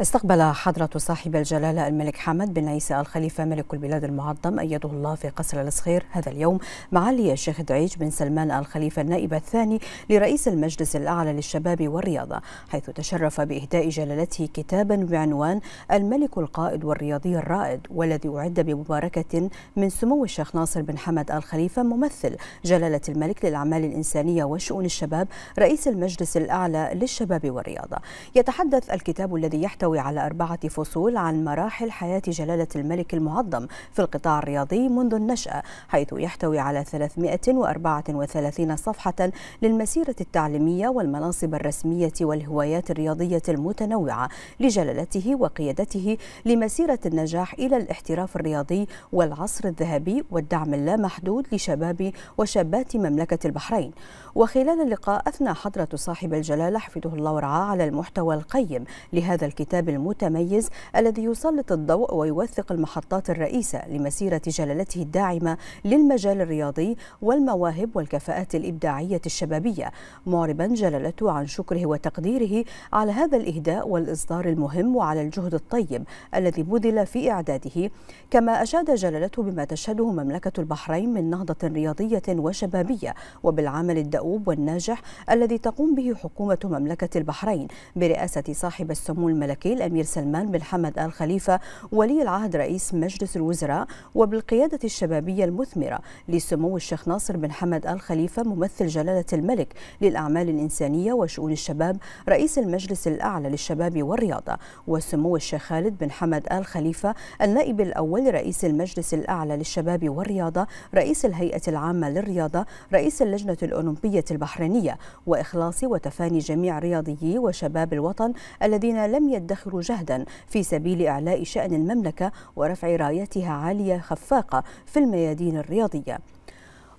استقبل حضرة صاحب الجلالة الملك حمد بن عيسى الخليفة ملك البلاد المعظم أيده الله في قصر الصخير هذا اليوم معالي الشيخ دعيج بن سلمان الخليفة النائب الثاني لرئيس المجلس الأعلى للشباب والرياضة حيث تشرف بإهداء جلالته كتابا بعنوان الملك القائد والرياضي الرائد والذي أعد بمباركة من سمو الشيخ ناصر بن حمد الخليفة ممثل جلالة الملك للأعمال الإنسانية وشؤون الشباب رئيس المجلس الأعلى للشباب والرياضة يتحدث الكتاب الذي يحتوي يحتوي على أربعة فصول عن مراحل حياة جلالة الملك المعظم في القطاع الرياضي منذ النشأة حيث يحتوي على 334 صفحة للمسيرة التعليمية والمناصب الرسمية والهوايات الرياضية المتنوعة لجلالته وقيادته لمسيرة النجاح إلى الاحتراف الرياضي والعصر الذهبي والدعم اللامحدود لشباب وشابات مملكة البحرين وخلال اللقاء أثنى حضرة صاحب الجلالة حفظه الله ورعاه على المحتوى القيم لهذا الكتاب الكتاب المتميز الذي يسلط الضوء ويوثق المحطات الرئيسة لمسيرة جلالته الداعمة للمجال الرياضي والمواهب والكفاءات الإبداعية الشبابية معربا جلالته عن شكره وتقديره على هذا الإهداء والإصدار المهم وعلى الجهد الطيب الذي بذل في إعداده كما أشاد جلالته بما تشهده مملكة البحرين من نهضة رياضية وشبابية وبالعمل الدؤوب والناجح الذي تقوم به حكومة مملكة البحرين برئاسة صاحب السمو الملكي الملكي الأمير سلمان بن حمد آل خليفة ولي العهد رئيس مجلس الوزراء وبالقيادة الشبابية المثمرة لسمو الشيخ ناصر بن حمد آل خليفة ممثل جلالة الملك للأعمال الإنسانية وشؤون الشباب رئيس المجلس الأعلى للشباب والرياضة وسمو الشيخ خالد بن حمد آل خليفة النائب الأول رئيس المجلس الأعلى للشباب والرياضة رئيس الهيئة العامة للرياضة رئيس اللجنة الأولمبية البحرينية وإخلاص وتفاني جميع رياضيي وشباب الوطن الذين لم يدخل يفتخر جهدا في سبيل إعلاء شأن المملكة ورفع رايتها عالية خفاقة في الميادين الرياضية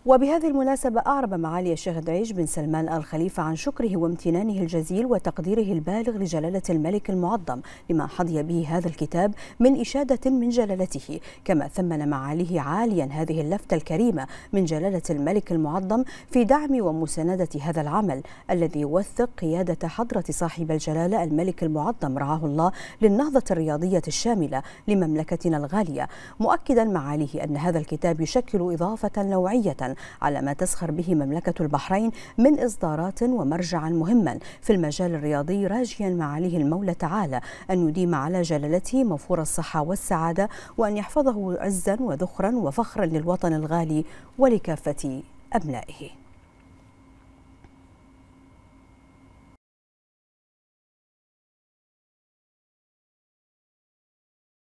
وبهذه المناسبة أعرب معالي الشيخ دعيش بن سلمان الخليفة عن شكره وامتنانه الجزيل وتقديره البالغ لجلالة الملك المعظم لما حظي به هذا الكتاب من إشادة من جلالته كما ثمن معاليه عاليا هذه اللفتة الكريمة من جلالة الملك المعظم في دعم ومساندة هذا العمل الذي يوثق قيادة حضرة صاحب الجلالة الملك المعظم رعاه الله للنهضة الرياضية الشاملة لمملكتنا الغالية مؤكدا معاليه أن هذا الكتاب يشكل إضافة نوعية على ما تسخر به مملكة البحرين من إصدارات ومرجعا مهما في المجال الرياضي راجيا معاليه المولى تعالى أن يديم على جلالته موفور الصحة والسعادة وأن يحفظه عزا وذخرا وفخرا للوطن الغالي ولكافة أبنائه